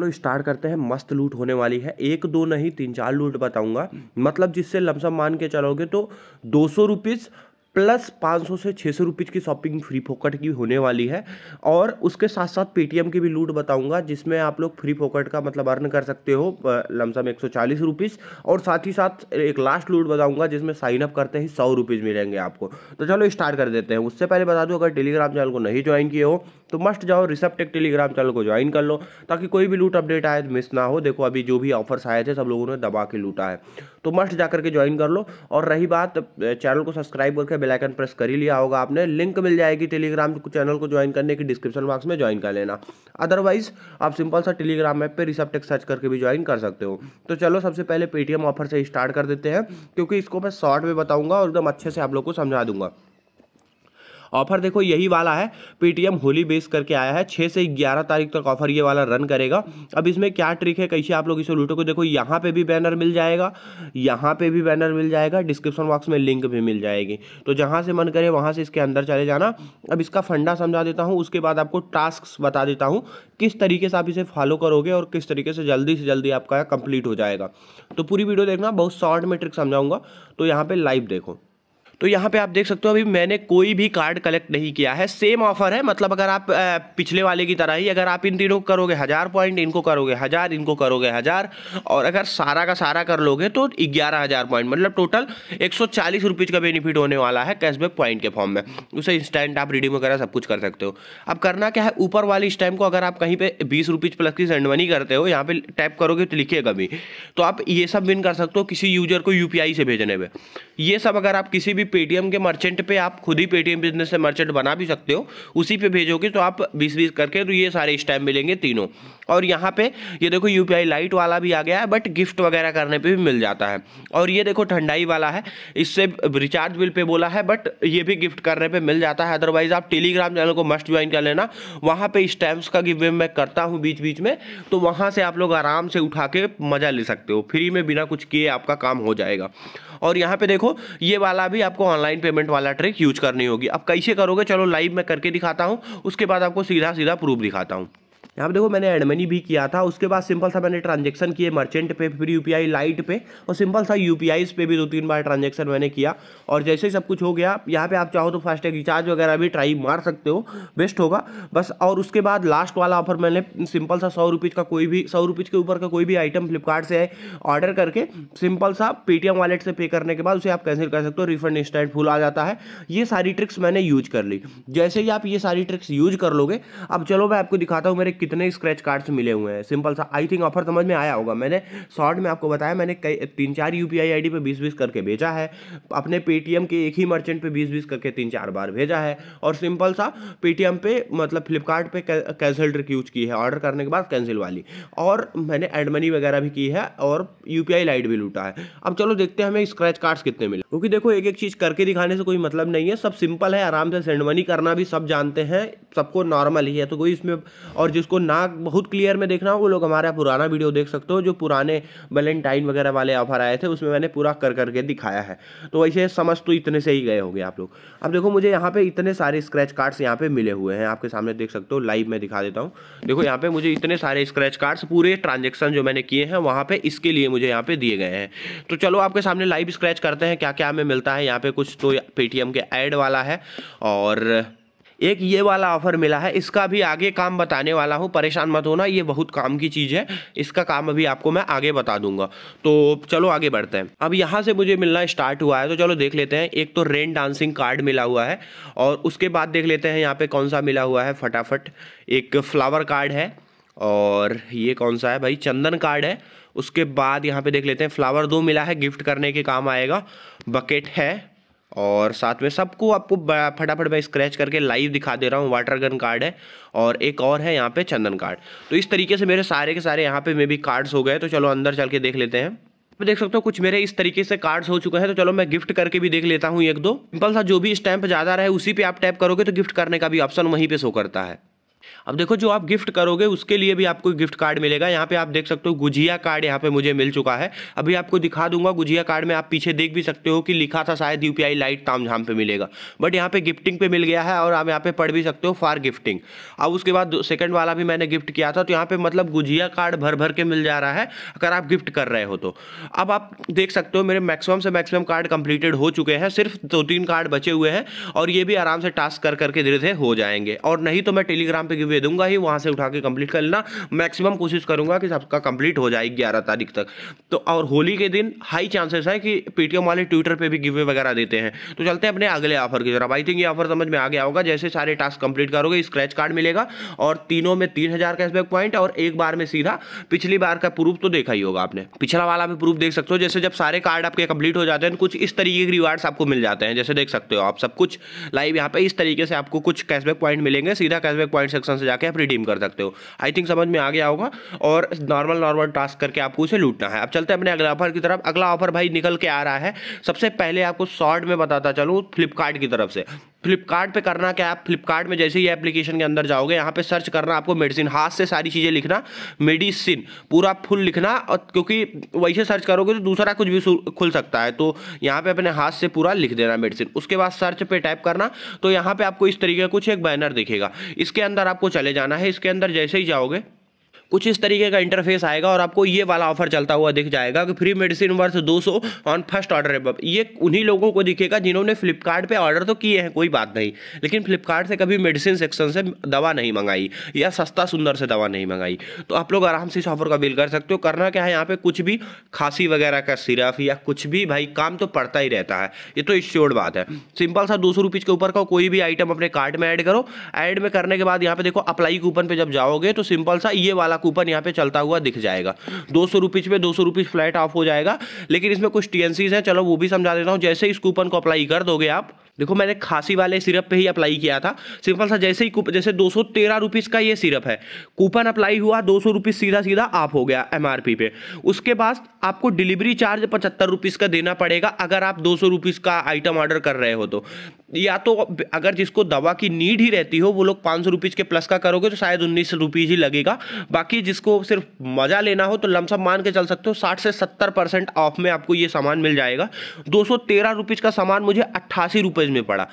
लोग स्टार्ट करते हैं मस्त लूट होने वाली है एक दो नहीं तीन चार लूट बताऊंगा मतलब जिससे लमसम मान के चलोगे तो दो सौ रुपीज़ प्लस 500 से 600 रुपीज़ की शॉपिंग फ्री फोकट की होने वाली है और उसके साथ साथ पेटीएम की भी लूट बताऊंगा जिसमें आप लोग फ्री फोकट का मतलब अर्न कर सकते हो लमसम एक सौ और साथ ही साथ एक लास्ट लूट बताऊंगा जिसमें साइन अप करते ही सौ रुपीज़ मिलेंगे आपको तो चलो स्टार्ट कर देते हैं उससे पहले बता दूँ अगर टेलीग्राम चैनल को नहीं ज्वाइन किए हो तो मस्ट जाओ रिसेप्टेक टेलीग्राम चैनल को ज्वाइन कर लो ताकि कोई भी लूट अपडेट आए तो मिस ना हो देखो अभी जो भी ऑफर्स आए थे सब लोगों ने दबा के लूटा है तो मस्ट जा करके ज्वाइन कर लो और रही बात चैनल को सब्सक्राइब करके बेलाइकन प्रेस कर ही लिया होगा आपने लिंक मिल जाएगी टेलीग्राम चैनल को ज्वाइन करने की डिस्क्रिप्शन बॉक्स में ज्वाइन कर लेना अदरवाइज आप सिंपल सा टेलीग्राम ऐप पर रिसेप्टेक सर्च करके भी ज्वाइन कर सकते हो तो चलो सबसे पहले पेटीएम ऑफर से स्टार्ट कर देते हैं क्योंकि इसको मैं शॉर्ट में बताऊँगा और एकदम अच्छे से आप लोग को समझा दूंगा ऑफर देखो यही वाला है पेटीएम होली बेस करके आया है छः से ग्यारह तारीख तक ऑफर ये वाला रन करेगा अब इसमें क्या ट्रिक है कैसे आप लोग इसे लूटो को देखो यहाँ पे भी बैनर मिल जाएगा यहाँ पे भी बैनर मिल जाएगा डिस्क्रिप्शन बॉक्स में लिंक भी मिल जाएगी तो जहाँ से मन करे वहाँ से इसके अंदर चले जाना अब इसका फंडा समझा देता हूँ उसके बाद आपको टास्क बता देता हूँ किस तरीके से आप इसे फॉलो करोगे और किस तरीके से जल्दी से जल्दी आपका कंप्लीट हो जाएगा तो पूरी वीडियो देखना बहुत शॉर्ट में ट्रिक समझाऊंगा तो यहाँ पे लाइव देखो तो यहाँ पे आप देख सकते हो अभी मैंने कोई भी कार्ड कलेक्ट नहीं किया है सेम ऑफर है मतलब अगर आप पिछले वाले की तरह ही अगर आप इन तीनों को करोगे हज़ार पॉइंट इनको करोगे हज़ार इनको करोगे हज़ार और अगर सारा का सारा कर लोगे तो ग्यारह हज़ार पॉइंट मतलब टोटल एक सौ चालीस रुपीज़ का बेनिफिट होने वाला है कैशबैक पॉइंट के फॉर्म में उसे इंस्टेंट आप रिडीम वगैरह सब कुछ कर सकते हो अब करना क्या है ऊपर वाली स्टैम्प को अगर आप कहीं पर बीस रुपीज़ प्लस की सेंड मनी करते हो यहाँ पर टैप करोगे तो लिखिएगा भी तो आप ये सब विन कर सकते हो किसी यूजर को यू से भेजने में ये सब अगर आप किसी भी पेटीएम के मर्चेंट पे आप खुद ही पेटीएम बिजनेस से मर्चेंट बना भी सकते हो उसी पे भेजोगे तो आप बीस बीस करके तो ये सारे इस टाइम मिलेंगे तीनों और यहाँ पे ये देखो यू लाइट वाला भी आ गया है बट गिफ्ट वगैरह करने पर भी मिल जाता है और ये देखो ठंडाई वाला है इससे रिचार्ज बिल पे बोला है बट ये भी गिफ्ट करने पे मिल जाता है अदरवाइज आप टेलीग्राम चैनल को मस्ट ज्वाइन कर लेना वहाँ पे स्टैम्प्स का गिव मैं करता हूँ बीच बीच में तो वहाँ से आप लोग आराम से उठा के मज़ा ले सकते हो फ्री में बिना कुछ किए आपका काम हो जाएगा और यहाँ पे देखो ये वाला भी आपको ऑनलाइन पेमेंट वाला ट्रिक यूज करनी होगी अब कैसे करोगे चलो लाइव में करके दिखाता हूँ उसके बाद आपको सीधा सीधा प्रूफ दिखाता हूँ यहाँ पे देखो मैंने एड मनी भी किया था उसके बाद सिंपल सा मैंने ट्रांजेक्शन किए मर्चेंट पे फिर यू लाइट पे और सिंपल सा यू पे भी दो तीन बार ट्रांजेक्शन मैंने किया और जैसे ही सब कुछ हो गया यहाँ पे आप चाहो तो फास्टैग रिचार्ज वगैरह भी ट्राई मार सकते हो बेस्ट होगा बस और उसके बाद लास्ट वाला ऑफर मैंने सिंपल सा सौ का कोई भी सौ के ऊपर का कोई भी आइटम फ्लिपकार्ट से है ऑर्डर करके सिंपल सा पेटीएम वॉलेट से पे करने के बाद उसे आप कैंसिल कर सकते हो रिफंड इंस्टेंट फुल आ जाता है ये सारी ट्रिक्स मैंने यूज कर ली जैसे ही आप ये सारी ट्रिक्स यूज कर लोगे अब चलो मैं आपको दिखाता हूँ मेरे कितने कितने स्क्रैच कार्ड्स मिले हुए हैं सिंपल सा आई थिंक ऑफर समझ में आया होगा मैंने शॉर्ट में आपको बताया मैंने कई तीन चार यू पी आई पे बीस बीस करके भेजा है अपने पेटीएम के एक ही मर्चेंट पे बीस बीस करके तीन चार बार भेजा है और सिंपल सा पेटीएम पे मतलब फ्लिपकार्ट पे कैंसिल ट्रिक यूज की है ऑर्डर करने के बाद कैंसिल वाली और मैंने एडमनी मनी वगैरह भी की है और यू पी लाइट भी लूटा है अब चलो देखते हैं हमें स्क्रैच कार्ड्स कितने मिले क्योंकि देखो एक एक चीज़ करके दिखाने से कोई मतलब नहीं है सब सिंपल है आराम से सेंड मनी करना भी सब जानते हैं सबको नॉर्मल ही है तो कोई इसमें और जिस जिसको ना बहुत क्लियर में देखना हो वो लोग हमारा पुराना वीडियो देख सकते हो जो पुराने वैलेंटाइन वगैरह वाले ऑफर आए थे उसमें मैंने पूरा कर करके दिखाया है तो वैसे समझ तो इतने से ही गए होंगे आप लोग अब देखो मुझे यहाँ पे इतने सारे स्क्रैच कार्ड्स यहाँ पे मिले हुए हैं आपके सामने देख सकते हो लाइव में दिखा देता हूँ देखो यहाँ पे मुझे इतने सारे स्क्रैच कार्ड्स पूरे ट्रांजेक्शन जो मैंने किए हैं वहाँ पे इसके लिए मुझे यहाँ पे दिए गए हैं तो चलो आपके सामने लाइव स्क्रैच करते हैं क्या क्या हमें मिलता है यहाँ पे कुछ तो पेटीएम के ऐड वाला है और एक ये वाला ऑफर मिला है इसका भी आगे काम बताने वाला हूँ परेशान मत होना ये बहुत काम की चीज़ है इसका काम अभी आपको मैं आगे बता दूंगा तो चलो आगे बढ़ते हैं अब यहाँ से मुझे मिलना स्टार्ट हुआ है तो चलो देख लेते हैं एक तो रेन डांसिंग कार्ड मिला हुआ है और उसके बाद देख लेते हैं यहाँ पर कौन सा मिला हुआ है फटाफट एक फ्लावर कार्ड है और ये कौन सा है भाई चंदन कार्ड है उसके बाद यहाँ पे देख लेते हैं फ्लावर दो मिला है गिफ्ट करने के काम आएगा बकेट है और साथ में सबको आपको फटाफट मैं स्क्रैच करके लाइव दिखा दे रहा हूँ वाटर गन कार्ड है और एक और है यहाँ पे चंदन कार्ड तो इस तरीके से मेरे सारे के सारे यहाँ पे मे भी कार्ड्स हो गए तो चलो अंदर चल के देख लेते हैं आप देख सकते हो कुछ मेरे इस तरीके से कार्ड्स हो चुके हैं तो चलो मैं गिफ्ट करके भी देख लेता हूँ एक दो सिंपल सा जो भी स्टैम्प ज़्यादा रहे उसी पर आप टैप करोगे तो गिफ्ट करने का भी ऑप्शन वहीं पर शो करता है अब देखो जो आप गिफ्ट करोगे उसके लिए भी आपको गिफ्ट कार्ड मिलेगा यहाँ पे आप देख सकते हो गुजिया कार्ड यहाँ पे मुझे मिल चुका है अभी आपको दिखा दूंगा गुजिया कार्ड में आप पीछे देख भी सकते हो कि लिखा था शायद यूपीआई लाइट तामझाम पे मिलेगा बट यहाँ पे गिफ्टिंग पे मिल गया है और आप यहाँ पे पढ़ भी सकते हो फॉर गिफ्टिंग अब उसके बाद सेकंड वाला भी मैंने गिफ्ट किया था तो यहाँ पे मतलब गुजिया कार्ड भर भर के मिल जा रहा है अगर आप गिफ्ट कर रहे हो तो अब आप देख सकते हो मेरे मैक्सिमम से मैक्सिमम कार्ड कंप्लीटेड हो चुके हैं सिर्फ दो तीन कार्ड बचे हुए हैं और ये भी आराम से टास्क कर करके धीरे धीरे हो जाएंगे और नहीं तो मैं टेलीग्राम पे गिवे दूंगा ही वहाँ से उठा के कंप्लीट कर लेना मैक्सिमम कोशिश करूंगा कि सबका कंप्लीट हो जाए ग्यारह तारीख तक तो और होली के दिन हाई चांसेस है कि पेटीएम वाले ट्विटर पर भी गिवे वगैरह देते हैं तो चलते हैं अपने अगले ऑफर की तरफ आई थिंक ये ऑफर समझ में आ गया होगा जैसे सारे टास्क कंप्लीट करोगे स्क्रैच कार्ड मिलेगा और तीनों में तीन कैशबैक पॉइंट और एक बार में सीधा पिछली बार का प्रूफ तो देखा ही होगा आपने पिछला वाला भी प्रूफ देख सकते हो जैसे जब सारे कार्ड आपके कंप्लीट हो जाते हैं कुछ इस तरीके के रिवार्ड्स आपको मिल जाते हैं जैसे देख सकते हो आप सब कुछ लाइव यहाँ पे इस तरीके से आपको कुछ कैशबैक पॉइंट मिलेंगे सीधा कैशबैक पॉइंट से सेक्शन से जाके आप रिडीम कर सकते हो आई थिंक समझ में आ गया होगा और नॉर्मल नॉर्मल टास्क करके आपको उसे लूटना है अब चलते हैं अपने अगले ऑफर की तरफ अगला ऑफर भाई निकल के आ रहा है सबसे पहले आपको शॉर्ट में बताता चलूँ फ्लिपकार्ट की तरफ से फ्लिपकार्ट पे करना क्या आप फ्लिपकार्ट में जैसे ही एप्लीकेशन के अंदर जाओगे यहाँ पे सर्च करना आपको मेडिसिन हाथ से सारी चीज़ें लिखना मेडिसिन पूरा फुल लिखना और क्योंकि वैसे सर्च करोगे तो दूसरा कुछ भी खुल सकता है तो यहाँ पे अपने हाथ से पूरा लिख देना मेडिसिन उसके बाद सर्च पे टाइप करना तो यहाँ पर आपको इस तरीके का कुछ एक बैनर दिखेगा इसके अंदर आपको चले जाना है इसके अंदर जैसे ही जाओगे कुछ इस तरीके का इंटरफेस आएगा और आपको ये वाला ऑफर चलता हुआ दिख जाएगा कि फ्री मेडिसिन वर्थ दो सौ ऑन फर्स्ट ऑर्डर है ये उन्हीं लोगों को दिखेगा जिन्होंने फ्लिपकार्ट पे ऑर्डर तो किए हैं कोई बात नहीं लेकिन फ्लिपकार्ट से कभी मेडिसिन सेक्शन से दवा नहीं मंगाई या सस्ता सुंदर से दवा नहीं मंगाई तो आप लोग आराम से इस ऑफर का बिल कर सकते हो करना क्या है यहाँ पर कुछ भी खांसी वगैरह का सिरफ या कुछ भी भाई काम तो पड़ता ही रहता है ये तो इश्योर्ड बात है सिंपल सा दो सौ के ऊपर का कोई भी आइटम अपने कार्ट में ऐड करो ऐड में करने के बाद यहाँ पे देखो अप्लाई कूपन पे जब जाओगे तो सिंपल सा ये वाला कूपन यहाँ पे चलता हुआ दिख जाएगा दो सौ रुपीज़ पे दो सौ रुपीज़ फ्लैट ऑफ हो जाएगा लेकिन इसमें कुछ टी हैं चलो वो भी समझा देता हूँ जैसे इस कूपन को अप्लाई कर दोगे आप देखो मैंने खांसी वाले सिरप पे ही अप्लाई किया था सिंपल सा जैसे ही जैसे दो सौ का ये सिरप है कूपन अप्लाई हुआ दो सौ सीधा सीधा आप हो गया एम पे उसके बाद आपको डिलीवरी चार्ज पचहत्तर का देना पड़ेगा अगर आप दो सौ का आइटम ऑर्डर कर रहे हो तो या तो अगर जिसको दवा की नीड ही रहती हो वो लोग पाँच सौ रुपीज़ के प्लस का करोगे तो शायद उन्नीस रुपीज़ ही लगेगा बाकी जिसको सिर्फ मज़ा लेना हो तो लमसम मान के चल सकते हो साठ से सत्तर परसेंट ऑफ में आपको ये सामान मिल जाएगा दो सौ तेरह रुपीज़ का सामान मुझे अट्ठासी रुपये में पड़ा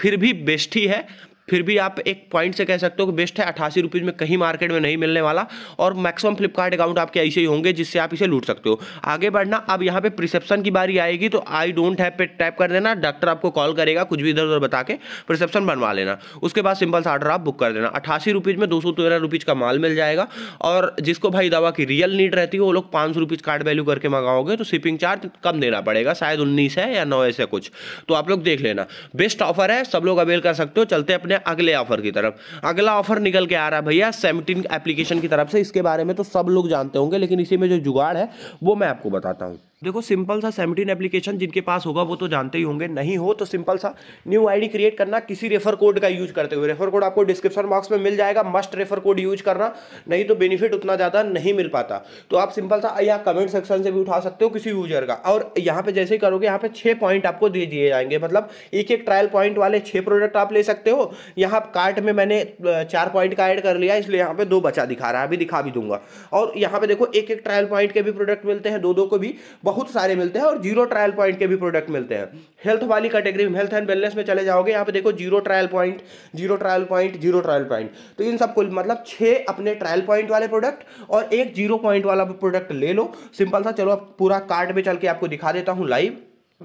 फिर भी बेस्टी है फिर भी आप एक पॉइंट से कह सकते हो कि बेस्ट है अठासी रुपीज़ में कहीं मार्केट में नहीं मिलने वाला और मैक्सिमम फ्लिपकार्ट अकाउंट आपके ऐसे ही होंगे जिससे आप इसे लूट सकते हो आगे बढ़ना अब यहाँ पे प्रिसेप्शन की बारी आएगी तो आई डोंट हैव पे टाइप कर देना डॉक्टर आपको कॉल करेगा कुछ भी इधर उधर बता के प्रिसेप्शन बनवा लेना उसके बाद सिंपल सा ऑर्डर आप बुक कर देना अठासी रुपीज़ में दो सौ तेरह रुपीज़ का माल मिल जाएगा और जिसको भाई दवा की रियल नीड रहती है वो लोग पाँच सौ रुपीज़ कार्ड वैल्यू करके मंगाओगे तो शिपिंग चार्ज कम देना पड़ेगा शायद उन्नीस है या नौ ऐसे कुछ तो आप लोग देख लेना बेस्ट ऑफर है सब लोग अवेल कर सकते हो चलते अपने अपने अगले ऑफर की तरफ अगला ऑफर निकल के आ रहा है भैया सेमटीन एप्लीकेशन की तरफ से इसके बारे में तो सब लोग जानते होंगे लेकिन इसी में जो जुगाड़ है वो मैं आपको बताता हूँ देखो सिंपल सा सेवनटीन एप्लीकेशन जिनके पास होगा वो तो जानते ही होंगे नहीं हो तो सिंपल सा न्यू आईडी क्रिएट करना किसी रेफर कोड का यूज करते हुए रेफर कोड आपको डिस्क्रिप्शन बॉक्स में मिल जाएगा मस्ट रेफर कोड यूज करना नहीं तो बेनिफिट उतना ज़्यादा नहीं मिल पाता तो आप सिंपल सा यहाँ कमेंट सेक्शन से भी उठा सकते हो किसी यूजर का और यहाँ पे जैसे ही करोगे यहाँ पे छह पॉइंट आपको दे दिए जाएंगे मतलब एक एक ट्रायल पॉइंट वाले छह प्रोडक्ट आप ले सकते हो यहाँ कार्ट में मैंने चार पॉइंट का एड कर लिया इसलिए यहाँ पे दो बचा दिखा रहा है अभी दिखा भी दूंगा और यहाँ पे देखो एक एक ट्रायल पॉइंट के भी प्रोडक्ट मिलते हैं दो दो को भी बहुत सारे मिलते हैं और जीरो ट्रायल पॉइंट के भी प्रोडक्ट मिलते हैं हेल्थ वाली कैटेगरी में हेल्थ एंड वेलनेस में चले जाओगे यहाँ पे देखो zero trial point zero trial point zero trial point तो इन सबको मतलब छः अपने ट्रायल पॉइंट वाले प्रोडक्ट और एक जीरो पॉइंट वाला प्रोडक्ट ले लो सिंपल सा चलो पूरा कार्ड में चल के आपको दिखा देता हूँ लाइव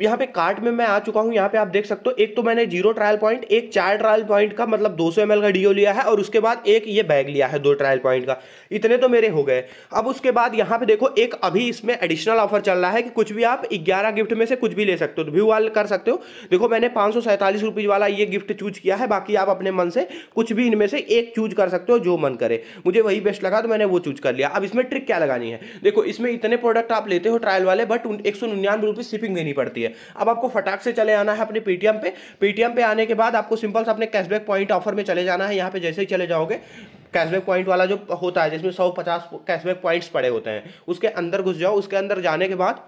यहाँ पे कार्ट में मैं आ चुका हूँ यहाँ पे आप देख सकते हो एक तो मैंने जीरो ट्रायल पॉइंट एक चार ट्रायल पॉइंट का मतलब 200 सौ का डीओ लिया है और उसके बाद एक ये बैग लिया है दो ट्रायल पॉइंट का इतने तो मेरे हो गए अब उसके बाद यहाँ पे देखो एक अभी इसमें एडिशनल ऑफर चल रहा है कि कुछ भी आप ग्यारह गिफ्ट में से कुछ भी ले सकते हो व्यू तो वाल कर सकते हो देखो मैंने पाँच सौ वाला ये गिफ्ट चूज किया है बाकी आप अपने मन से कुछ भी इनमें से एक चूज कर सकते हो जो मन करे मुझे वही बेस्ट लगा तो मैंने वो चूज कर लिया अब इसमें ट्रिक क्या लगानी है देखो इसमें इतने प्रोडक्ट आप लेते हो ट्रायल वाले बट एक सौ शिपिंग देनी पड़ती है है अब आपको फटाक से चले आना है अपने पेटीएम पे पेटीएम पे आने के बाद आपको सिंपल सा अपने कैशबैक पॉइंट ऑफर में चले जाना है यहाँ पे जैसे ही चले जाओगे कैशबैक पॉइंट वाला जो होता है जिसमें सौ पचास कैशबैक पॉइंट्स पड़े होते हैं उसके अंदर घुस जाओ उसके अंदर जाने के बाद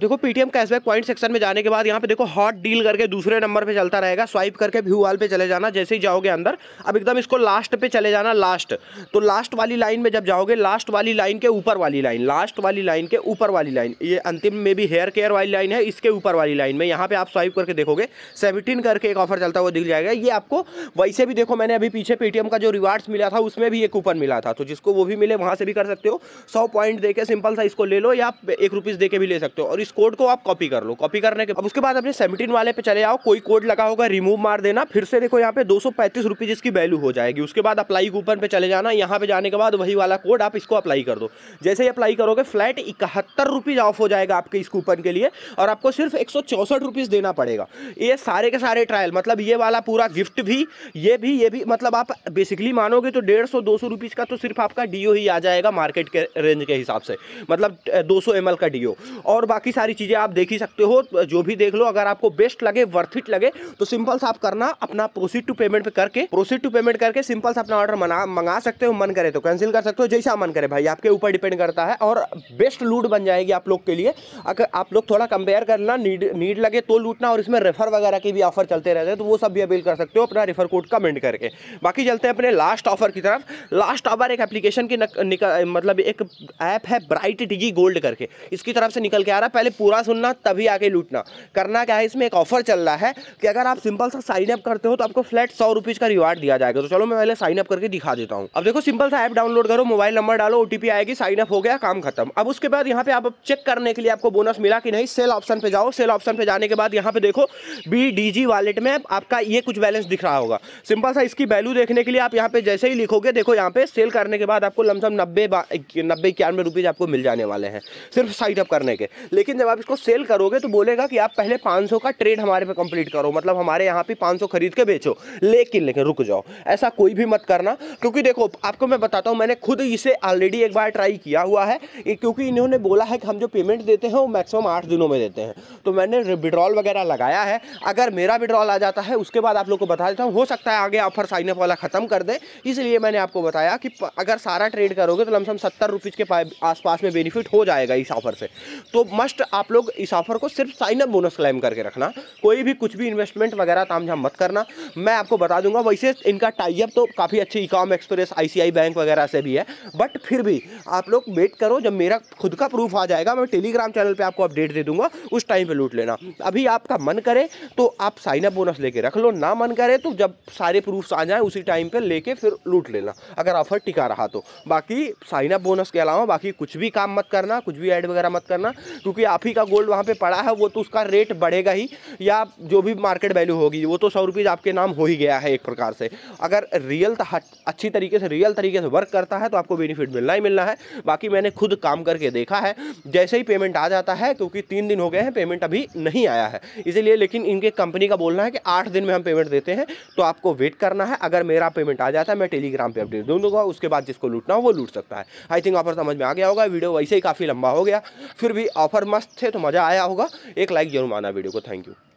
देखो पीटीएम कैशबैक पॉइंट सेक्शन में जाने के बाद यहाँ पे देखो हॉट डील करके दूसरे नंबर पे चलता रहेगा स्वाइप करके व्यू वाल पे चले जाना जैसे ही जाओगे अंदर अब एकदम इसको लास्ट पे चले जाना लास्ट तो लास्ट वाली लाइन में जब जाओगे लास्ट वाली लाइन के ऊपर वाली लाइन लास्ट वाली लाइन के ऊपर वाली लाइन ये अंतिम में भी हेयर केयर वाली लाइन है इसके ऊपर वाली लाइन में यहाँ पे आप स्वाइप करके देखोगे सेवनटीन करके एक ऑफर चलता हुआ दिख जाएगा ये आपको वैसे भी देखो मैंने अभी पीछे पेटीएम का जो रिवार्ड्स मिला था उसमें भी एक कूपन मिला था तो जिसको वो भी मिले वहाँ से भी कर सकते हो सौ पॉइंट दे सिंपल सा इसको ले लो या एक रुपीज़ दे भी ले सकते हो और इस इस कोड को आप कॉपी कर लो कॉपी करने के अब उसके बाद अपने सेवनटीन वाले पे चले आओ कोई कोड लगा होगा रिमूव मार देना फिर से देखो यहाँ पे दो सौ इसकी वैल्यू हो जाएगी उसके बाद अप्लाई कूपन पे चले जाना यहाँ पे जाने के बाद वही वाला कोड आप इसको अप्लाई कर दो जैसे ही अप्लाई करोगे फ्लैट इकहत्तर रुपीज़ ऑफ हो जाएगा आपके इस कूपन के लिए और आपको सिर्फ एक सौ रुपीज़ देना पड़ेगा ये सारे के सारे ट्रायल मतलब ये वाला पूरा गिफ्ट भी ये भी ये भी मतलब आप बेसिकली मानोगे तो डेढ़ सौ दो सौ रुपीज़ का तो सिर्फ आपका डी ही आ जाएगा मार्केट के रेंज के हिसाब से मतलब दो सौ एम का डी और बाकी सारी चीज़ें आप देख ही सकते हो तो जो भी देख लो अगर आपको बेस्ट लगे वर्थ इट लगे तो सिंपल सा आप करना अपना प्रोसीड टू पेमेंट पे करके प्रोसीड टू पेमेंट करके सिंपल सा अपना ऑर्डर मंगा सकते हो मन करे तो कैंसिल कर सकते हो जैसा मन करे भाई आपके ऊपर डिपेंड करता है और बेस्ट लूट बन जाएगी आप लोग के लिए अगर आप लोग थोड़ा कंपेयर करना नीड नीड लगे तो लूटना और इसमें रेफर वगैरह के भी ऑफर चलते रहते हैं तो वो सब भी अपील कर सकते हो अपना रेफर कोड कमेंट करके बाकी चलते हैं अपने लास्ट ऑफर की तरफ लास्ट ऑफर एक एप्लीकेशन की मतलब एक ऐप है ब्राइट डिजी गोल्ड करके इसकी तरफ से निकल के आ रहा है पहले पूरा सुनना तभी आके लूटना करना क्या है इसमें एक ऑफर चल रहा है कि अगर आप सिंपल सा साइन अप करते हो तो आपको फ्लैट सौ रुपीज का रिवार्ड दिया जाएगा तो चलो मैं पहले साइन अप करके दिखा देता हूँ अब देखो सिंपल सा ऐप डाउनलोड करो मोबाइल नंबर डालो ओटीपी आएगी साइन अप हो गया काम खत्म अब उसके बाद यहाँ पे आप चेक करने के लिए आपको बोनस मिला कि नहीं सेल ऑप्शन पे जाओ सेल ऑप्शन पे जाने के बाद यहाँ पे देखो बी वॉलेट में आपका ये कुछ बैलेंस दिख रहा होगा सिंपल सा इसकी वैल्यू देखने के लिए आप यहाँ पे जैसे ही लिखोगे देखो यहाँ पे सेल करने के बाद आपको लमसम नब्बे नब्बे इक्यानवे रुपीज़ आपको मिल जाने वाले हैं सिर्फ साइन अप करने के लेकिन लेकिन जब आप इसको सेल करोगे तो बोलेगा कि आप पहले 500 का ट्रेड हमारे पे कंप्लीट करो मतलब हमारे यहाँ पे 500 खरीद के बेचो लेकिन लेकिन रुक जाओ ऐसा कोई भी मत करना क्योंकि देखो आपको मैं बताता हूँ मैंने खुद इसे ऑलरेडी एक बार ट्राई किया हुआ है क्योंकि इन्होंने बोला है कि हम जो पेमेंट देते हैं वो मैक्सिमम आठ दिनों में देते हैं तो मैंने विड्रॉल वगैरह लगाया है अगर मेरा विड्रॉल आ जाता है उसके बाद आप लोग को बता देता हूँ हो सकता है आगे ऑफर साइनअप वाला ख़त्म कर दे इसलिए मैंने आपको बताया कि अगर सारा ट्रेड करोगे तो लमसम सत्तर रुपीज़ के आसपास में बेनिफिट हो जाएगा इस ऑफर से तो मस्ट जस्ट आप लोग इस ऑफर को सिर्फ साइन अप बोनस क्लेम करके रखना कोई भी कुछ भी इन्वेस्टमेंट वगैरह तामझाम मत करना मैं आपको बता दूंगा वैसे इनका टाइप तो काफ़ी अच्छी इकॉम एक्सप्रेस आई बैंक वगैरह से भी है बट फिर भी आप लोग वेट करो जब मेरा खुद का प्रूफ आ जाएगा मैं टेलीग्राम चैनल पर आपको अपडेट दे दूंगा उस टाइम पर लूट लेना अभी आपका मन करे तो आप साइन अप बोनस लेके रख लो ना मन करे तो जब सारे प्रूफ्स आ जाए उसी टाइम पर लेके फिर लूट लेना अगर ऑफर टिका रहा तो बाकी साइन अप बोनस के अलावा बाकी कुछ भी काम मत करना कुछ भी ऐड वगैरह मत करना क्योंकि आप ही का गोल्ड वहाँ पे पड़ा है वो तो उसका रेट बढ़ेगा ही या जो भी मार्केट वैल्यू होगी वो तो सौ रुपीज़ आपके नाम हो ही गया है एक प्रकार से अगर रियल अच्छी तरीके से रियल तरीके से वर्क करता है तो आपको बेनिफिट मिलना ही मिलना है बाकी मैंने खुद काम करके देखा है जैसे ही पेमेंट आ जाता है क्योंकि तीन दिन हो गए हैं पेमेंट अभी नहीं आया है इसीलिए लेकिन इनके कंपनी का बोलना है कि आठ दिन में हम पेमेंट देते हैं तो आपको वेट करना है अगर मेरा पेमेंट आ जाता है मैं टेलीग्राम पर अपडेट दूँ दूंगा उसके बाद जिसको लूटना हो वो लूट सकता है आई थिंक ऑफर समझ में आ गया होगा वीडियो वैसे ही काफ़ी लंबा हो गया फिर भी ऑफर मस्त मस्त थे तो मज़ा आया होगा एक लाइक जरूर माना वीडियो को थैंक यू